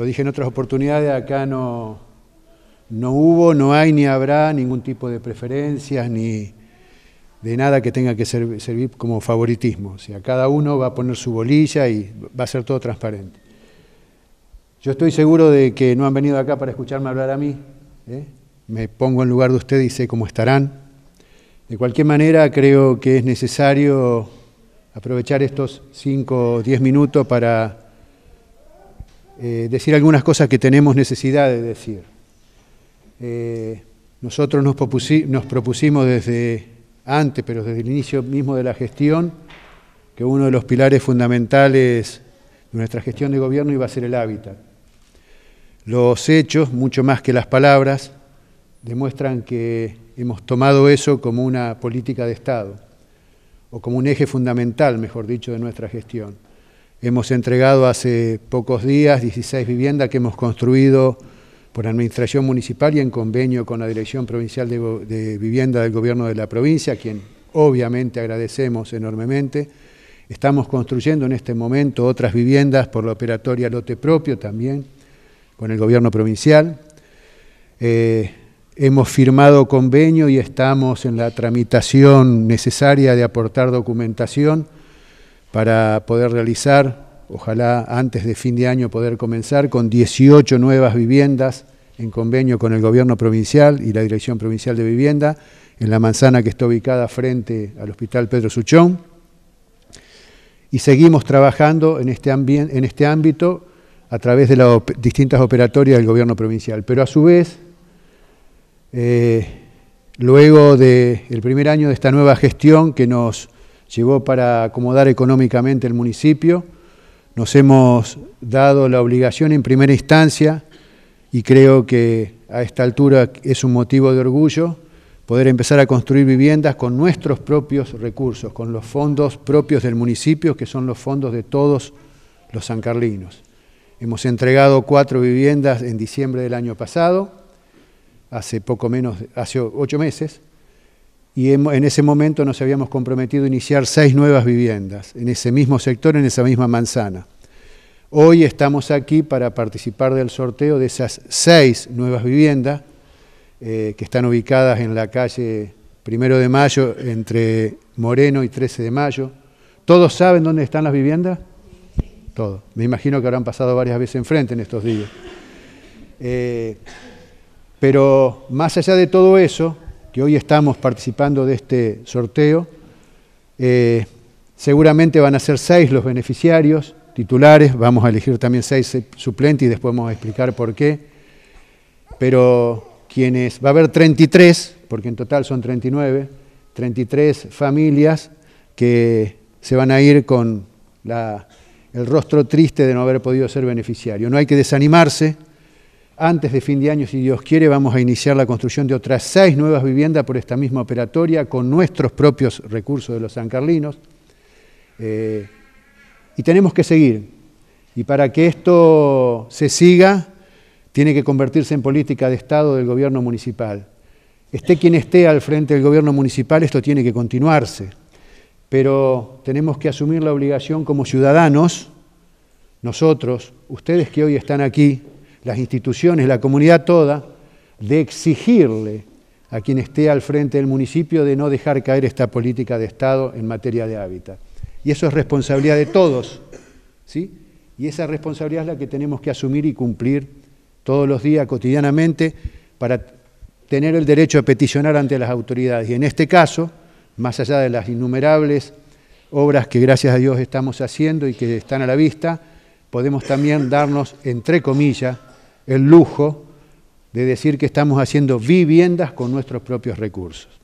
Lo dije en otras oportunidades, acá no, no hubo, no hay ni habrá ningún tipo de preferencias ni de nada que tenga que servir como favoritismo. O sea, cada uno va a poner su bolilla y va a ser todo transparente. Yo estoy seguro de que no han venido acá para escucharme hablar a mí. ¿eh? Me pongo en lugar de ustedes y sé cómo estarán. De cualquier manera, creo que es necesario aprovechar estos 5 o 10 minutos para eh, decir algunas cosas que tenemos necesidad de decir. Eh, nosotros nos propusimos desde antes, pero desde el inicio mismo de la gestión, que uno de los pilares fundamentales de nuestra gestión de gobierno iba a ser el hábitat. Los hechos, mucho más que las palabras, demuestran que hemos tomado eso como una política de Estado, o como un eje fundamental, mejor dicho, de nuestra gestión. Hemos entregado hace pocos días 16 viviendas que hemos construido por administración municipal y en convenio con la Dirección Provincial de, Vivienda del Gobierno de la provincia, a quien obviamente agradecemos enormemente. Estamos construyendo en este momento otras viviendas por la operatoria Lote Propio también, con el Gobierno provincial. Eh, hemos firmado convenio y estamos en la tramitación necesaria de aportar documentación para poder realizar, ojalá antes de fin de año poder comenzar, con 18 nuevas viviendas en convenio con el gobierno provincial y la Dirección Provincial de Vivienda, en la manzana que está ubicada frente al Hospital Pedro Suchón. Y seguimos trabajando en este, este ámbito a través de las distintas operatorias del gobierno provincial. Pero a su vez, eh, luego del primer año de esta nueva gestión que nos llevó para acomodar económicamente el municipio. Nos hemos dado la obligación en primera instancia y creo que a esta altura es un motivo de orgullo poder empezar a construir viviendas con nuestros propios recursos, con los fondos propios del municipio, que son los fondos de todos los sancarlinos. Hemos entregado cuatro viviendas en diciembre del año pasado, hace poco menos, hace ocho meses, y en ese momento nos habíamos comprometido a iniciar seis nuevas viviendas en ese mismo sector, en esa misma manzana. Hoy estamos aquí para participar del sorteo de esas seis nuevas viviendas eh, que están ubicadas en la calle Primero de Mayo entre Moreno y 13 de Mayo. ¿Todos saben dónde están las viviendas? Todo. Me imagino que habrán pasado varias veces enfrente en estos días. Eh, pero más allá de todo eso, que hoy estamos participando de este sorteo. Eh, seguramente van a ser seis los beneficiarios titulares, vamos a elegir también seis suplentes y después vamos a explicar por qué. Pero quienes, va a haber 33, porque en total son 39, 33 familias que se van a ir con el rostro triste de no haber podido ser beneficiario. No hay que desanimarse, antes de fin de año, si Dios quiere, vamos a iniciar la construcción de otras seis nuevas viviendas por esta misma operatoria con nuestros propios recursos de los San Carlinos. Eh, y tenemos que seguir. Y para que esto se siga, tiene que convertirse en política de Estado del gobierno municipal. Esté quien esté al frente del gobierno municipal, esto tiene que continuarse. Pero tenemos que asumir la obligación como ciudadanos, nosotros, ustedes que hoy están aquí, las instituciones, la comunidad toda, de exigirle a quien esté al frente del municipio de no dejar caer esta política de Estado en materia de hábitat. Y eso es responsabilidad de todos, ¿sí? Y esa responsabilidad es la que tenemos que asumir y cumplir todos los días, cotidianamente, para tener el derecho a peticionar ante las autoridades. Y en este caso, más allá de las innumerables obras que gracias a Dios estamos haciendo y que están a la vista, podemos también darnos, entre comillas, el lujo de decir que estamos haciendo viviendas con nuestros propios recursos.